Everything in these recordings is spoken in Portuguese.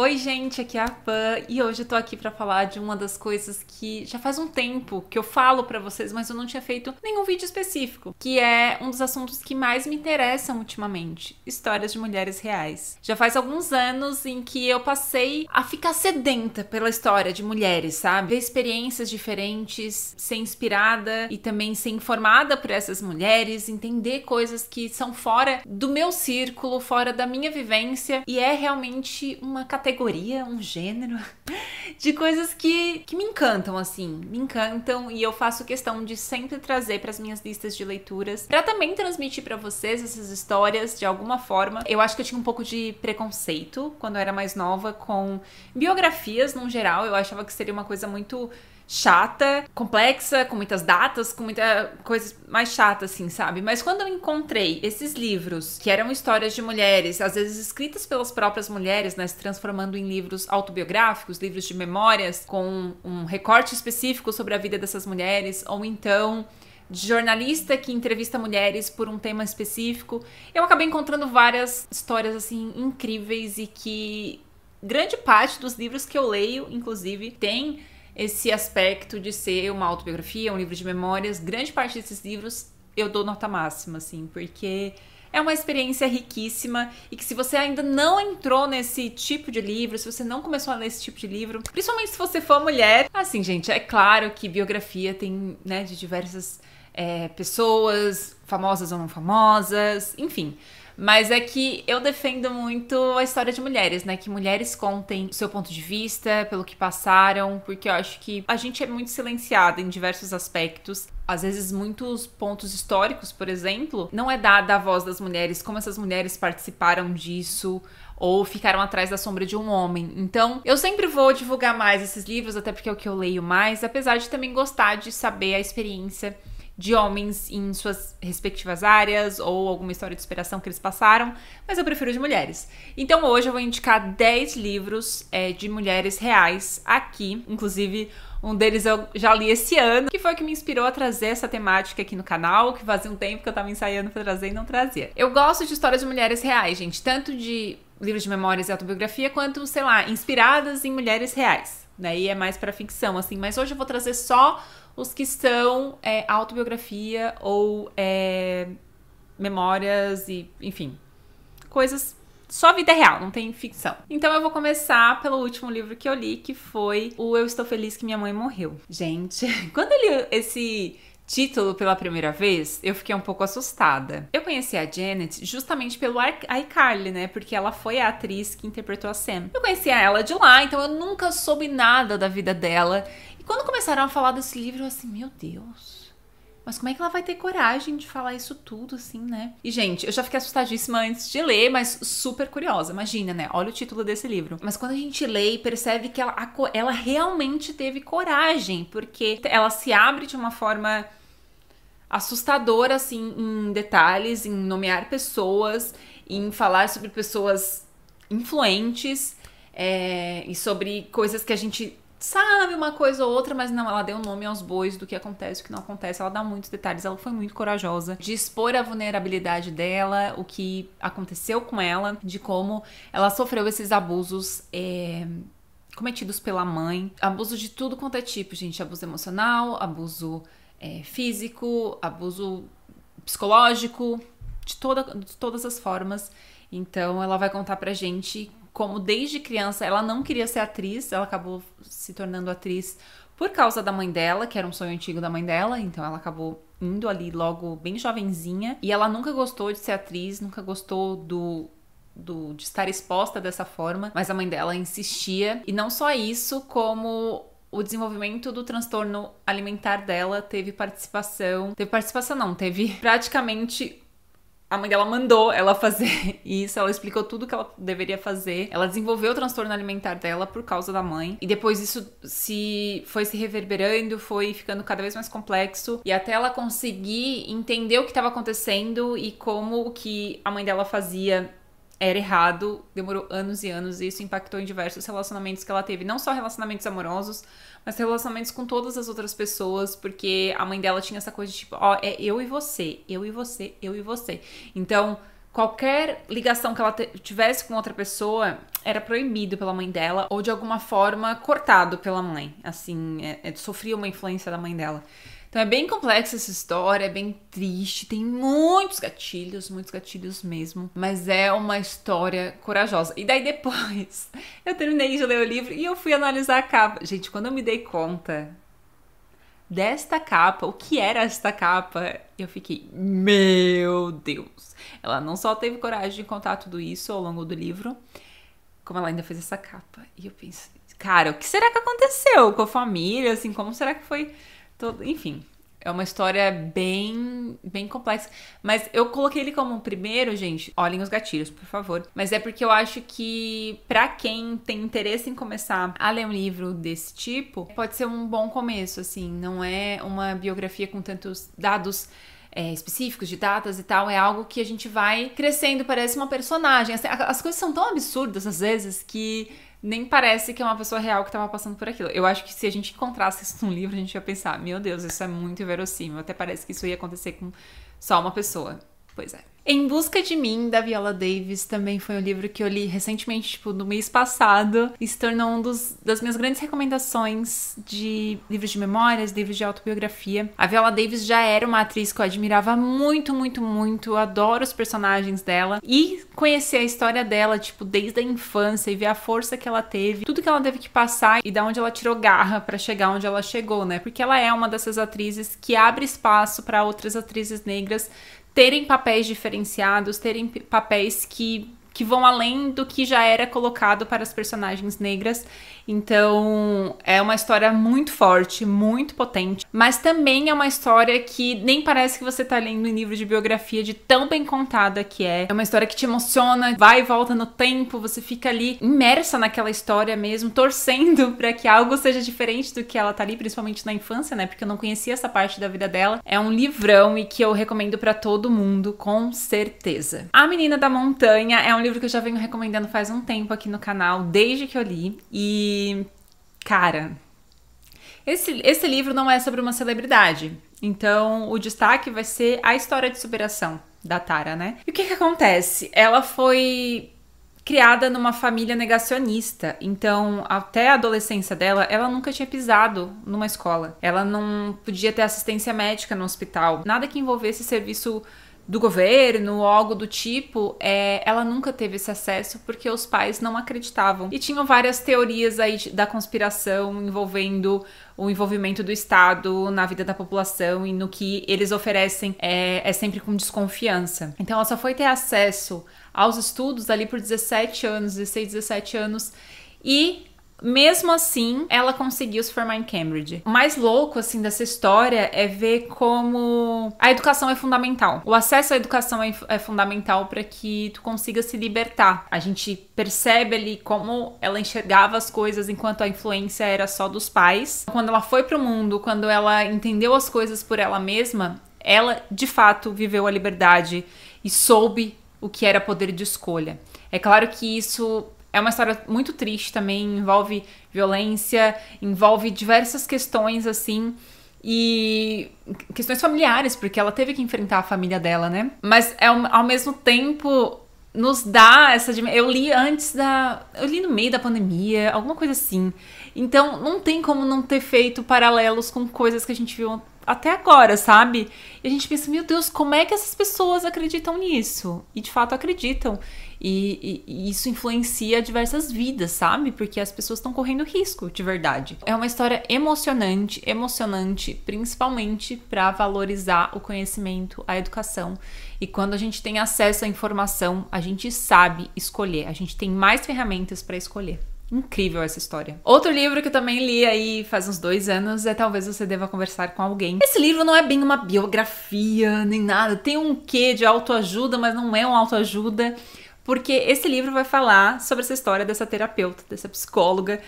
Oi, gente, aqui é a Pan e hoje eu tô aqui para falar de uma das coisas que já faz um tempo que eu falo para vocês, mas eu não tinha feito nenhum vídeo específico, que é um dos assuntos que mais me interessam ultimamente: histórias de mulheres reais. Já faz alguns anos em que eu passei a ficar sedenta pela história de mulheres, sabe? Ver experiências diferentes, ser inspirada e também ser informada por essas mulheres, entender coisas que são fora do meu círculo, fora da minha vivência, e é realmente uma categoria categoria, um gênero de coisas que, que me encantam, assim, me encantam e eu faço questão de sempre trazer para as minhas listas de leituras, para também transmitir para vocês essas histórias de alguma forma. Eu acho que eu tinha um pouco de preconceito quando eu era mais nova com biografias no geral, eu achava que seria uma coisa muito chata, complexa, com muitas datas, com muita eh, coisa mais chata, assim, sabe? Mas quando eu encontrei esses livros, que eram histórias de mulheres, às vezes escritas pelas próprias mulheres, né, se transformando em livros autobiográficos, livros de memórias, com um recorte específico sobre a vida dessas mulheres, ou então de jornalista que entrevista mulheres por um tema específico. Eu acabei encontrando várias histórias assim incríveis e que grande parte dos livros que eu leio, inclusive, tem esse aspecto de ser uma autobiografia, um livro de memórias. Grande parte desses livros eu dou nota máxima, assim, porque é uma experiência riquíssima e que se você ainda não entrou nesse tipo de livro, se você não começou a ler esse tipo de livro, principalmente se você for mulher, assim, gente, é claro que biografia tem, né, de diversas é, pessoas, famosas ou não famosas, enfim. Mas é que eu defendo muito a história de mulheres, né? Que mulheres contem o seu ponto de vista, pelo que passaram, porque eu acho que a gente é muito silenciada em diversos aspectos às vezes muitos pontos históricos, por exemplo, não é dada a voz das mulheres, como essas mulheres participaram disso ou ficaram atrás da sombra de um homem. Então, eu sempre vou divulgar mais esses livros, até porque é o que eu leio mais, apesar de também gostar de saber a experiência de homens em suas respectivas áreas ou alguma história de superação que eles passaram, mas eu prefiro de mulheres. Então hoje eu vou indicar 10 livros é, de mulheres reais aqui, inclusive um deles eu já li esse ano, que foi o que me inspirou a trazer essa temática aqui no canal, que fazia um tempo que eu tava ensaiando pra trazer e não trazia. Eu gosto de histórias de mulheres reais, gente, tanto de livros de memórias e autobiografia, quanto, sei lá, inspiradas em mulheres reais. Daí né? é mais para ficção, assim. Mas hoje eu vou trazer só os que são é, autobiografia ou é, memórias e, enfim, coisas só vida real, não tem ficção. Então eu vou começar pelo último livro que eu li, que foi o Eu Estou Feliz Que Minha Mãe Morreu. Gente, quando eu li esse título pela primeira vez, eu fiquei um pouco assustada. Eu conheci a Janet justamente pelo iCarly, né? Porque ela foi a atriz que interpretou a Sam. Eu a ela de lá, então eu nunca soube nada da vida dela. E quando começaram a falar desse livro, eu assim, meu Deus. Mas como é que ela vai ter coragem de falar isso tudo, assim, né? E, gente, eu já fiquei assustadíssima antes de ler, mas super curiosa. Imagina, né? Olha o título desse livro. Mas quando a gente lê e percebe que ela, ela realmente teve coragem, porque ela se abre de uma forma assustadora, assim, em detalhes, em nomear pessoas, em falar sobre pessoas influentes é, e sobre coisas que a gente sabe uma coisa ou outra, mas não, ela deu nome aos bois do que acontece, o que não acontece, ela dá muitos detalhes, ela foi muito corajosa de expor a vulnerabilidade dela, o que aconteceu com ela, de como ela sofreu esses abusos. É, cometidos pela mãe, abuso de tudo quanto é tipo, gente, abuso emocional, abuso é, físico, abuso psicológico, de, toda, de todas as formas. Então ela vai contar pra gente como desde criança ela não queria ser atriz, ela acabou se tornando atriz por causa da mãe dela, que era um sonho antigo da mãe dela, então ela acabou indo ali logo bem jovenzinha, e ela nunca gostou de ser atriz, nunca gostou do do, de estar exposta dessa forma, mas a mãe dela insistia. E não só isso, como o desenvolvimento do transtorno alimentar dela teve participação. Teve participação, não, teve praticamente. A mãe dela mandou ela fazer isso, ela explicou tudo que ela deveria fazer. Ela desenvolveu o transtorno alimentar dela por causa da mãe. E depois isso se foi se reverberando, foi ficando cada vez mais complexo. E até ela conseguir entender o que estava acontecendo e como o que a mãe dela fazia era errado, demorou anos e anos e isso impactou em diversos relacionamentos que ela teve, não só relacionamentos amorosos, mas relacionamentos com todas as outras pessoas, porque a mãe dela tinha essa coisa de tipo, ó, oh, é eu e você, eu e você, eu e você. Então, qualquer ligação que ela tivesse com outra pessoa era proibido pela mãe dela ou de alguma forma cortado pela mãe, assim, é, é, sofria uma influência da mãe dela. Então é bem complexa essa história, é bem triste, tem muitos gatilhos, muitos gatilhos mesmo, mas é uma história corajosa. E daí depois, eu terminei de ler o livro e eu fui analisar a capa. Gente, quando eu me dei conta desta capa, o que era esta capa, eu fiquei, meu Deus. Ela não só teve coragem de contar tudo isso ao longo do livro, como ela ainda fez essa capa. E eu pensei, cara, o que será que aconteceu com a família, assim, como será que foi Todo, enfim, é uma história bem, bem complexa. Mas eu coloquei ele como primeiro, gente. Olhem os gatilhos, por favor. Mas é porque eu acho que para quem tem interesse em começar a ler um livro desse tipo, pode ser um bom começo, assim. Não é uma biografia com tantos dados é, específicos de datas e tal, é algo que a gente vai crescendo, parece uma personagem. As, as coisas são tão absurdas às vezes que nem parece que é uma pessoa real que estava passando por aquilo. Eu acho que se a gente encontrasse isso num livro, a gente ia pensar: meu Deus, isso é muito inverossímil. Até parece que isso ia acontecer com só uma pessoa. Pois é. Em Busca de Mim, da Viola Davis, também foi um livro que eu li recentemente, tipo, no mês passado, e se tornou um dos, das minhas grandes recomendações de livros de memórias, livros de autobiografia. A Viola Davis já era uma atriz que eu admirava muito, muito, muito, adoro os personagens dela, e conhecer a história dela, tipo, desde a infância e ver a força que ela teve, tudo que ela teve que passar e da onde ela tirou garra para chegar onde ela chegou, né? Porque ela é uma dessas atrizes que abre espaço para outras atrizes negras terem papéis diferenciados, terem papéis que, que vão além do que já era colocado para as personagens negras. Então, é uma história muito forte, muito potente, mas também é uma história que nem parece que você tá lendo um livro de biografia de tão bem contada que é. É uma história que te emociona, vai e volta no tempo, você fica ali imersa naquela história mesmo, torcendo para que algo seja diferente do que ela tá ali, principalmente na infância, né? Porque eu não conhecia essa parte da vida dela. É um livrão e que eu recomendo para todo mundo, com certeza. A Menina da Montanha é um livro que eu já venho recomendando faz um tempo aqui no canal, desde que eu li. E cara, esse, esse livro não é sobre uma celebridade. Então, o destaque vai ser a história de superação da Tara, né? E o que que acontece? Ela foi criada numa família negacionista. Então, até a adolescência dela, ela nunca tinha pisado numa escola. Ela não podia ter assistência médica no hospital, nada que envolvesse serviço do governo ou algo do tipo, é, ela nunca teve esse acesso porque os pais não acreditavam. E tinham várias teorias aí da conspiração envolvendo o envolvimento do Estado na vida da população e no que eles oferecem é, é sempre com desconfiança. Então ela só foi ter acesso aos estudos ali por 17 anos, 16, 17 anos. E mesmo assim, ela conseguiu se formar em Cambridge. O mais louco, assim, dessa história é ver como a educação é fundamental. O acesso à educação é, é fundamental para que tu consiga se libertar. A gente percebe ali como ela enxergava as coisas enquanto a influência era só dos pais. Quando ela foi pro mundo, quando ela entendeu as coisas por ela mesma, ela de fato viveu a liberdade e soube o que era poder de escolha. É claro que isso é uma história muito triste também, envolve violência, envolve diversas questões assim e questões familiares, porque ela teve que enfrentar a família dela, né? Mas é ao mesmo tempo nos dá essa eu li antes da eu li no meio da pandemia, alguma coisa assim. Então não tem como não ter feito paralelos com coisas que a gente viu até agora, sabe? E a gente pensa, meu Deus, como é que essas pessoas acreditam nisso? E de fato acreditam. E, e, e isso influencia diversas vidas, sabe? Porque as pessoas estão correndo risco, de verdade. É uma história emocionante, emocionante, principalmente para valorizar o conhecimento, a educação. E quando a gente tem acesso à informação, a gente sabe escolher, a gente tem mais ferramentas para escolher. Incrível essa história. Outro livro que eu também li aí faz uns dois anos é Talvez Você Deva Conversar com Alguém. Esse livro não é bem uma biografia nem nada, tem um quê de autoajuda, mas não é um autoajuda, porque esse livro vai falar sobre essa história dessa terapeuta, dessa psicóloga,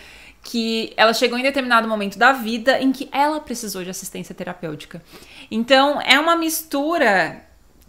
que ela chegou em determinado momento da vida em que ela precisou de assistência terapêutica. Então é uma mistura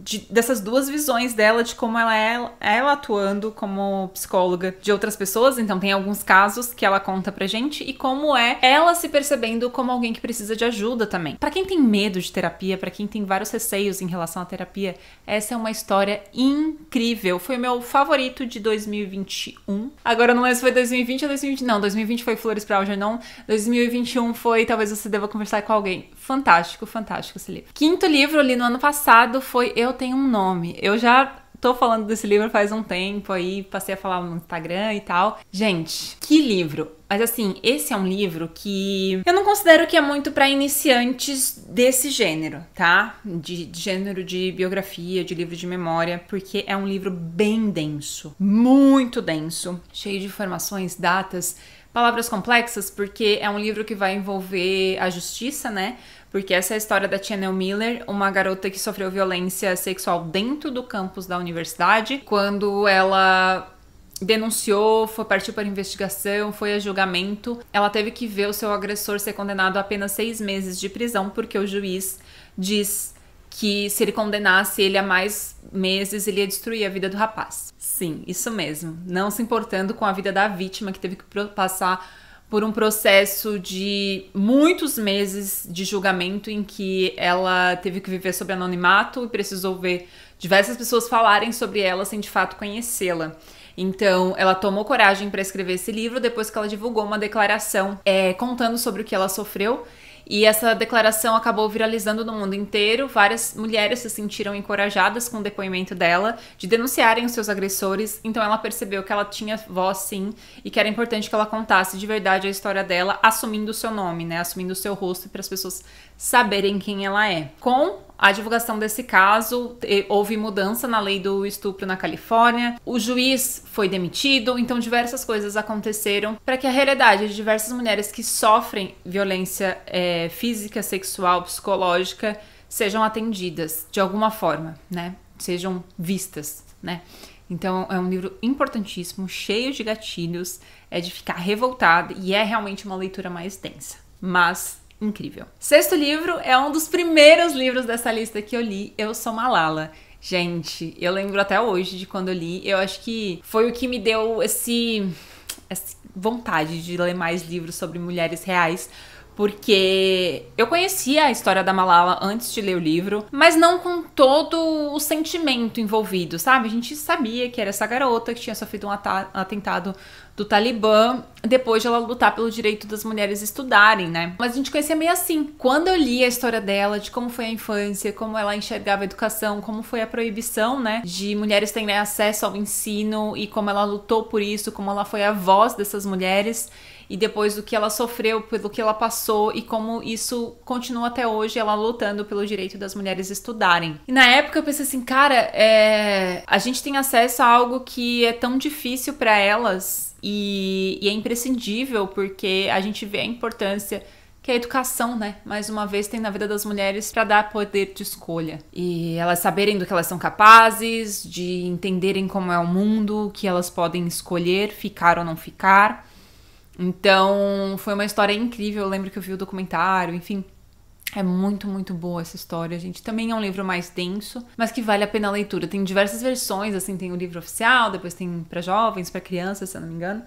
de, dessas duas visões dela de como ela é ela atuando como psicóloga de outras pessoas. Então tem alguns casos que ela conta pra gente e como é ela se percebendo como alguém que precisa de ajuda também. Para quem tem medo de terapia, para quem tem vários receios em relação à terapia, essa é uma história incrível. Foi o meu favorito de 2021. Agora eu não lembro é se foi 2020 ou 2020. Não, 2020 foi Flores pra Algernon. 2021 foi Talvez Você Deva Conversar com Alguém Fantástico, fantástico esse livro. Quinto livro, ali no ano passado, foi Eu Tenho um Nome. Eu já tô falando desse livro faz um tempo aí, passei a falar no Instagram e tal. Gente, que livro! Mas assim, esse é um livro que eu não considero que é muito para iniciantes desse gênero, tá? De, de, gênero de biografia, de livro de memória, porque é um livro bem denso, muito denso, cheio de informações, datas, palavras complexas, porque é um livro que vai envolver a justiça, né? Porque essa é a história da Chanel Miller, uma garota que sofreu violência sexual dentro do campus da universidade, quando ela denunciou, foi partiu para investigação, foi a julgamento. Ela teve que ver o seu agressor ser condenado a apenas seis meses de prisão, porque o juiz diz que se ele condenasse ele a mais meses, ele ia destruir a vida do rapaz. Sim, isso mesmo. Não se importando com a vida da vítima que teve que passar por um processo de muitos meses de julgamento em que ela teve que viver sob anonimato e precisou ver diversas pessoas falarem sobre ela sem de fato conhecê-la. Então, ela tomou coragem para escrever esse livro depois que ela divulgou uma declaração é, contando sobre o que ela sofreu e essa declaração acabou viralizando no mundo inteiro. Várias mulheres se sentiram encorajadas com o depoimento dela de denunciarem os seus agressores. Então ela percebeu que ela tinha voz sim e que era importante que ela contasse de verdade a história dela, assumindo o seu nome, né? Assumindo o seu rosto para as pessoas saberem quem ela é. Com a divulgação desse caso, houve mudança na lei do estupro na Califórnia, o juiz foi demitido, então diversas coisas aconteceram para que a realidade de diversas mulheres que sofrem violência é, física, sexual, psicológica sejam atendidas de alguma forma, né? Sejam vistas, né? Então é um livro importantíssimo, cheio de gatilhos, é de ficar revoltada e é realmente uma leitura mais densa. Mas incrível. Sexto livro é um dos primeiros livros dessa lista que eu li, Eu Sou Malala. Gente, eu lembro até hoje de quando eu li, eu acho que foi o que me deu esse, essa vontade de ler mais livros sobre mulheres reais, porque eu conhecia a história da Malala antes de ler o livro, mas não com todo o sentimento envolvido, sabe? A gente sabia que era essa garota que tinha sofrido um atentado do Talibã depois de ela lutar pelo direito das mulheres estudarem, né? Mas a gente conhecia meio assim. Quando eu li a história dela, de como foi a infância, como ela enxergava a educação, como foi a proibição, né, de mulheres terem né, acesso ao ensino e como ela lutou por isso, como ela foi a voz dessas mulheres, e depois do que ela sofreu, pelo que ela passou e como isso continua até hoje, ela lutando pelo direito das mulheres estudarem. E na época eu pensei assim, cara, é... a gente tem acesso a algo que é tão difícil para elas e... e é imprescindível porque a gente vê a importância que a educação, né? Mais uma vez tem na vida das mulheres para dar poder de escolha e elas saberem do que elas são capazes, de entenderem como é o mundo, que elas podem escolher ficar ou não ficar. Então, foi uma história incrível. Eu lembro que eu vi o documentário, enfim. É muito, muito boa essa história, gente. Também é um livro mais denso, mas que vale a pena a leitura. Tem diversas versões, assim, tem o livro oficial, depois tem para jovens, para crianças, se eu não me engano.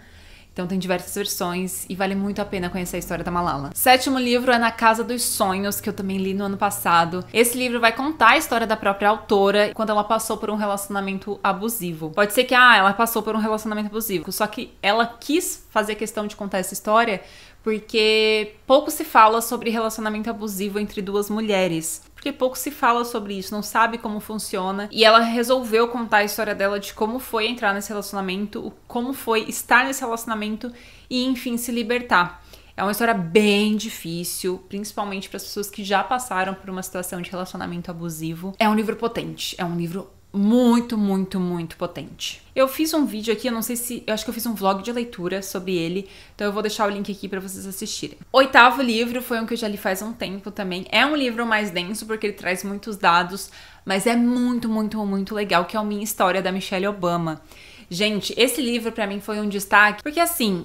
Então tem diversas versões e vale muito a pena conhecer a história da Malala. Sétimo livro é Na Casa dos Sonhos, que eu também li no ano passado. Esse livro vai contar a história da própria autora quando ela passou por um relacionamento abusivo. Pode ser que ah, ela passou por um relacionamento abusivo, só que ela quis fazer questão de contar essa história porque pouco se fala sobre relacionamento abusivo entre duas mulheres porque pouco se fala sobre isso, não sabe como funciona. E ela resolveu contar a história dela de como foi entrar nesse relacionamento, como foi estar nesse relacionamento e enfim se libertar. É uma história bem difícil, principalmente para as pessoas que já passaram por uma situação de relacionamento abusivo. É um livro potente, é um livro muito, muito, muito potente. Eu fiz um vídeo aqui, eu não sei se. Eu acho que eu fiz um vlog de leitura sobre ele, então eu vou deixar o link aqui para vocês assistirem. Oitavo livro foi um que eu já li faz um tempo também. É um livro mais denso porque ele traz muitos dados, mas é muito, muito, muito legal, que é a Minha História da Michelle Obama. Gente, esse livro para mim foi um destaque, porque assim,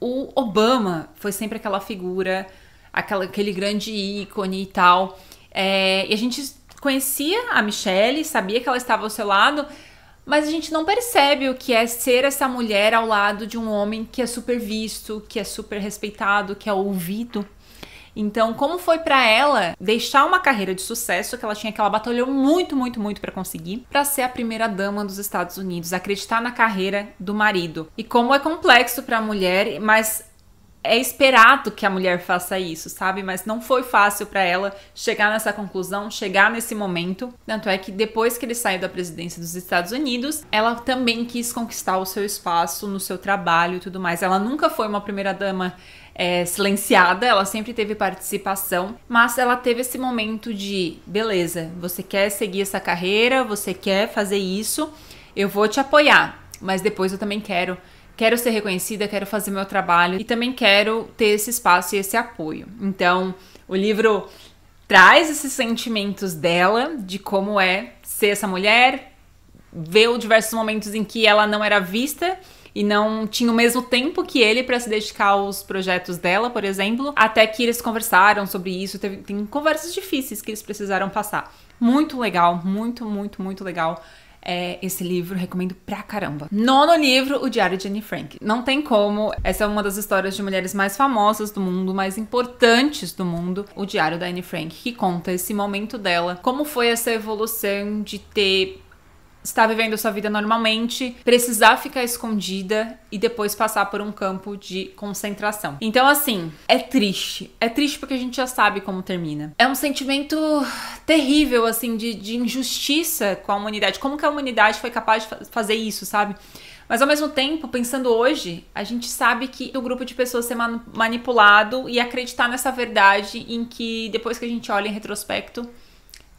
o Obama foi sempre aquela figura, aquela, aquele grande ícone e tal. É, e a gente conhecia a Michelle, sabia que ela estava ao seu lado, mas a gente não percebe o que é ser essa mulher ao lado de um homem que é super visto, que é super respeitado, que é ouvido. Então, como foi para ela deixar uma carreira de sucesso que ela tinha que ela batalhou muito, muito, muito para conseguir, para ser a primeira dama dos Estados Unidos, acreditar na carreira do marido. E como é complexo para a mulher, mas é esperado que a mulher faça isso, sabe? Mas não foi fácil para ela chegar nessa conclusão, chegar nesse momento. Tanto é que depois que ele saiu da presidência dos Estados Unidos, ela também quis conquistar o seu espaço no seu trabalho e tudo mais. Ela nunca foi uma primeira-dama é, silenciada, ela sempre teve participação, mas ela teve esse momento de: beleza, você quer seguir essa carreira, você quer fazer isso, eu vou te apoiar mas depois eu também quero quero ser reconhecida, quero fazer meu trabalho e também quero ter esse espaço e esse apoio. Então, o livro traz esses sentimentos dela de como é ser essa mulher, ver diversos momentos em que ela não era vista e não tinha o mesmo tempo que ele para se dedicar aos projetos dela, por exemplo, até que eles conversaram sobre isso, teve, tem conversas difíceis que eles precisaram passar. Muito legal, muito, muito, muito legal é, esse livro recomendo pra caramba. Nono livro, O Diário de Anne Frank. Não tem como, essa é uma das histórias de mulheres mais famosas do mundo, mais importantes do mundo, O Diário da Anne Frank, que conta esse momento dela, como foi essa evolução de ter estar vivendo sua vida normalmente, precisar ficar escondida e depois passar por um campo de concentração. Então, assim, é triste. É triste porque a gente já sabe como termina. É um sentimento terrível, assim, de, de injustiça com a humanidade. Como que a humanidade foi capaz de fazer isso, sabe? Mas ao mesmo tempo, pensando hoje, a gente sabe que o grupo de pessoas ser manipulado e acreditar nessa verdade em que depois que a gente olha em retrospecto,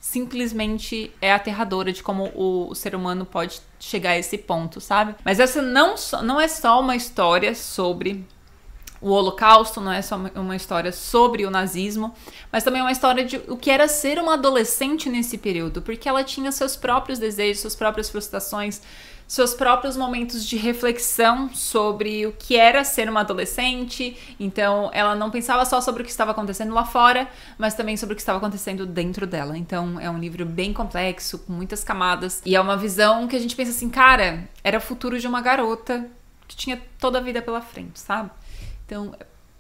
simplesmente é aterradora de como o, o, ser humano pode chegar a esse ponto, sabe? Mas essa não, so, não é só uma história sobre o Holocausto, não é só uma, uma história sobre o nazismo, mas também é uma história de o que era ser uma adolescente nesse período, porque ela tinha seus próprios desejos, suas próprias frustrações, seus próprios momentos de reflexão sobre o que era ser uma adolescente. Então, ela não pensava só sobre o que estava acontecendo lá fora, mas também sobre o que estava acontecendo dentro dela. Então, é um livro bem complexo, com muitas camadas, e é uma visão que a gente pensa assim, cara, era o futuro de uma garota que tinha toda a vida pela frente, sabe? Então,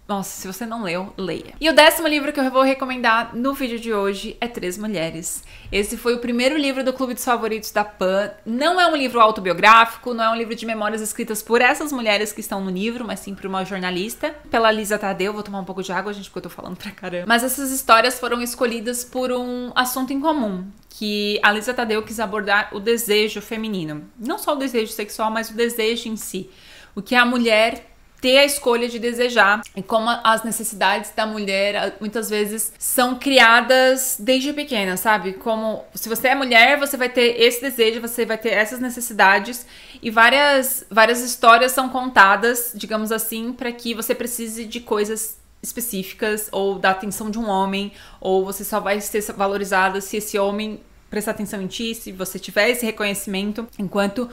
nossa, se você não leu, leia. E o décimo livro que eu vou recomendar no vídeo de hoje é Três Mulheres. Esse foi o primeiro livro do Clube dos Favoritos da Pan. Não é um livro autobiográfico, não é um livro de memórias escritas por essas mulheres que estão no livro, mas sim por uma jornalista, pela Lisa Tadeu. Vou tomar um pouco de água, gente, porque eu tô falando pra caramba. Mas essas histórias foram escolhidas por um assunto em comum, que a Lisa Tadeu quis abordar o desejo feminino. Não só o desejo sexual, mas o desejo em si. O que a mulher ter a escolha de desejar e como as necessidades da mulher muitas vezes são criadas desde pequena, sabe? Como se você é mulher, você vai ter esse desejo, você vai ter essas necessidades e várias várias histórias são contadas, digamos assim, para que você precise de coisas específicas ou da atenção de um homem, ou você só vai ser valorizada se esse homem prestar atenção em ti, se você tiver esse reconhecimento, enquanto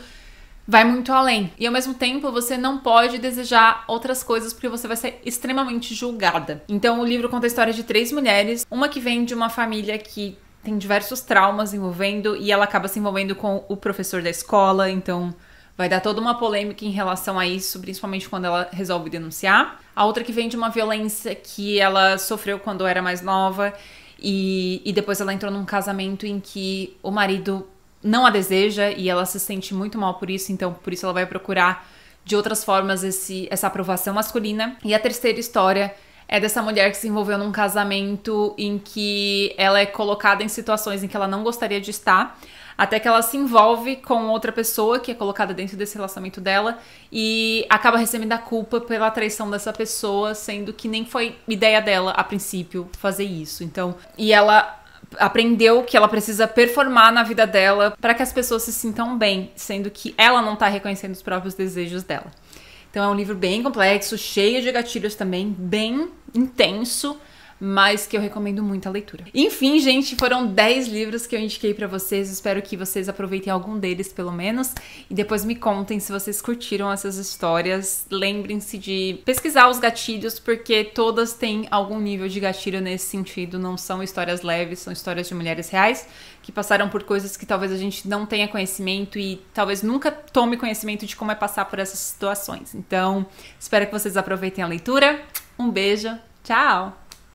vai muito além. E ao mesmo tempo, você não pode desejar outras coisas porque você vai ser extremamente julgada. Então, o livro conta a história de três mulheres, uma que vem de uma família que tem diversos traumas envolvendo e ela acaba se envolvendo com o professor da escola, então vai dar toda uma polêmica em relação a isso, principalmente quando ela resolve denunciar. A outra que vem de uma violência que ela sofreu quando era mais nova e, e depois ela entrou num casamento em que o marido não a deseja e ela se sente muito mal por isso, então por isso ela vai procurar de outras formas esse, essa aprovação masculina. E a terceira história é dessa mulher que se envolveu num casamento em que ela é colocada em situações em que ela não gostaria de estar, até que ela se envolve com outra pessoa que é colocada dentro desse relacionamento dela e acaba recebendo a culpa pela traição dessa pessoa, sendo que nem foi ideia dela a princípio fazer isso. Então, e ela aprendeu que ela precisa performar na vida dela para que as pessoas se sintam bem, sendo que ela não está reconhecendo os próprios desejos dela. Então é um livro bem complexo, cheio de gatilhos também, bem intenso mas que eu recomendo muito a leitura. Enfim, gente, foram 10 livros que eu indiquei para vocês. Espero que vocês aproveitem algum deles, pelo menos, e depois me contem se vocês curtiram essas histórias. Lembrem-se de pesquisar os gatilhos, porque todas têm algum nível de gatilho nesse sentido. Não são histórias leves, são histórias de mulheres reais que passaram por coisas que talvez a gente não tenha conhecimento e talvez nunca tome conhecimento de como é passar por essas situações. Então, espero que vocês aproveitem a leitura. Um beijo, tchau!